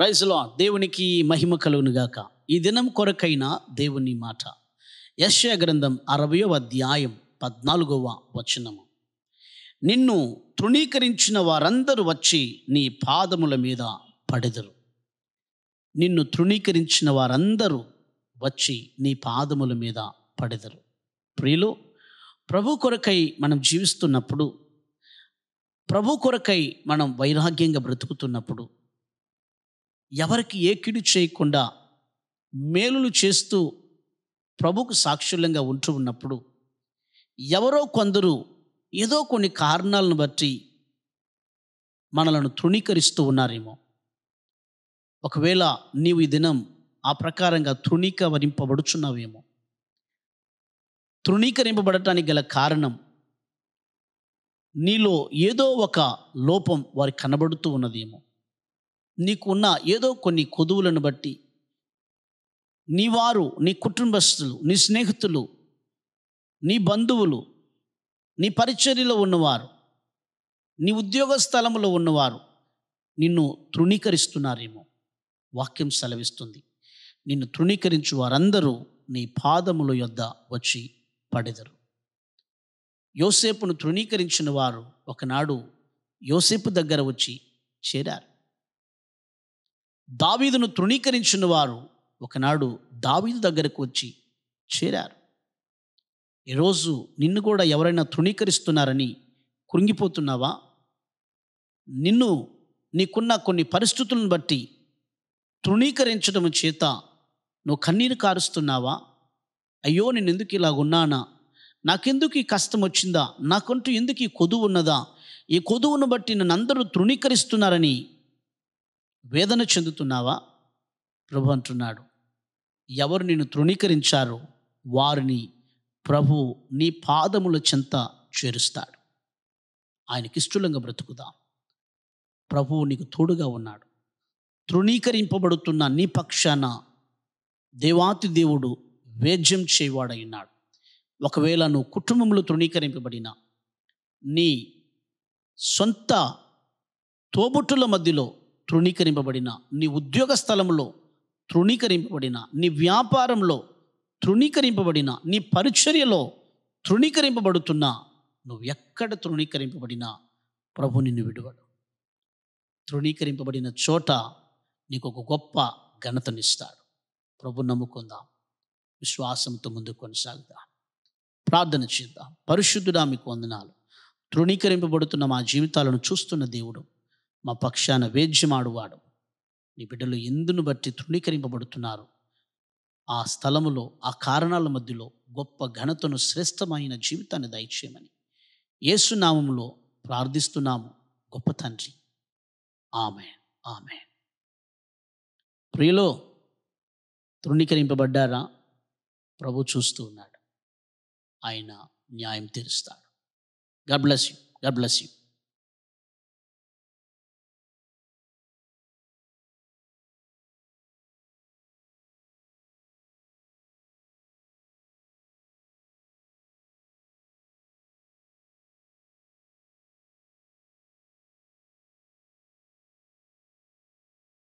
రైజ్లో దేవునికి మహిమ గాక ఈ దినం కొరకైన దేవుని మాట యశ్య గ్రంథం అరవయో అధ్యాయం పద్నాలుగవ వచనము నిన్ను తృణీకరించిన వారందరూ వచ్చి నీ పాదముల మీద పడెదరు నిన్ను తృణీకరించిన వారందరూ వచ్చి నీ పాదముల మీద పడెదరు ప్రియులు ప్రభు కొరకై మనం జీవిస్తున్నప్పుడు ప్రభు కొరకై మనం వైరాగ్యంగా బ్రతుకుతున్నప్పుడు ఎవరికి ఏ కీడు చేయకుండా మేలులు చేస్తూ ప్రభుకు సాక్షుల్యంగా ఉంటూ ఉన్నప్పుడు ఎవరో కొందరు ఏదో కొన్ని కారణాలను బట్టి మనలను తృణీకరిస్తూ ఉన్నారేమో ఒకవేళ నీవు ఈ దినం ఆ ప్రకారంగా తృణీకరింపబడుచున్నావేమో తృణీకరింపబడటానికి గల కారణం నీలో ఏదో ఒక లోపం వారికి కనబడుతూ ఉన్నదేమో నీకు ఉన్న ఏదో కొన్ని కొదువులను బట్టి నీ వారు నీ కుటుంబస్తులు నీ స్నేహితులు నీ బంధువులు నీ పరిచర్యలో ఉన్నవారు నీ ఉద్యోగ స్థలంలో ఉన్నవారు నిన్ను తృణీకరిస్తున్నారేమో వాక్యం సెలవిస్తుంది నిన్ను తృణీకరించు వారందరూ నీ పాదముల యొద్ద వచ్చి పడెదరు యోసేపును తృణీకరించిన వారు ఒకనాడు యోసేపు దగ్గర వచ్చి చేరారు దావీదును తృణీకరించిన వారు ఒకనాడు దావీదు దగ్గరకు వచ్చి చేరారు ఈరోజు నిన్ను కూడా ఎవరైనా తృణీకరిస్తున్నారని కృంగిపోతున్నావా నిన్ను నీకున్న కొన్ని పరిస్థితులను బట్టి తృణీకరించడం చేత నువ్వు కన్నీరు కారుస్తున్నావా అయ్యో నేను ఎందుకు ఇలా ఉన్నానా నాకెందుకు ఈ కష్టం వచ్చిందా నాకంటూ ఎందుకు ఈ కొదువు ఉన్నదా ఈ కొదువును బట్టి నన్ను అందరూ తృణీకరిస్తున్నారని వేదన చెందుతున్నావా ప్రభు అంటున్నాడు ఎవరు నిన్ను తృణీకరించారో వారిని ప్రభు నీ పాదముల చెంత చేరుస్తాడు ఆయనకిష్టలంగా బ్రతుకుదాం ప్రభువు నీకు తోడుగా ఉన్నాడు తృణీకరింపబడుతున్న నీ పక్షాన దేవాతి దేవుడు వేద్యం చేయవాడైనాడు ఒకవేళ నువ్వు కుటుంబంలో తృణీకరింపబడిన నీ సొంత తోబుట్టుల మధ్యలో తృణీకరింపబడిన నీ ఉద్యోగ స్థలంలో తృణీకరింపబడిన నీ వ్యాపారంలో తృణీకరింపబడిన నీ పరిచర్యలో తృణీకరింపబడుతున్నా నువ్వు ఎక్కడ తృణీకరింపబడినా ప్రభు నిన్ను విడువడు తృణీకరింపబడిన చోట నీకు ఒక గొప్ప ఘనతనిస్తాడు ప్రభు నమ్ముకుందాం విశ్వాసంతో ముందు కొనసాగుదాం ప్రార్థన చేద్దాం పరిశుద్ధుడా మీకు వందనాలు తృణీకరింపబడుతున్న మా జీవితాలను చూస్తున్న దేవుడు మా పక్షాన వేద్యమాడువాడు నీ బిడ్డలు ఎందును బట్టి తృణీకరింపబడుతున్నారు ఆ స్థలములో ఆ కారణాల మధ్యలో గొప్ప ఘనతను శ్రేష్టమైన జీవితాన్ని దయచేయమని యేసునామంలో ప్రార్థిస్తున్నాము గొప్ప తండ్రి ఆమె ఆమె ప్రియలో తృణీకరింపబడ్డారా ప్రభు చూస్తూ ఉన్నాడు ఆయన న్యాయం తీరుస్తాడు God bless you God bless you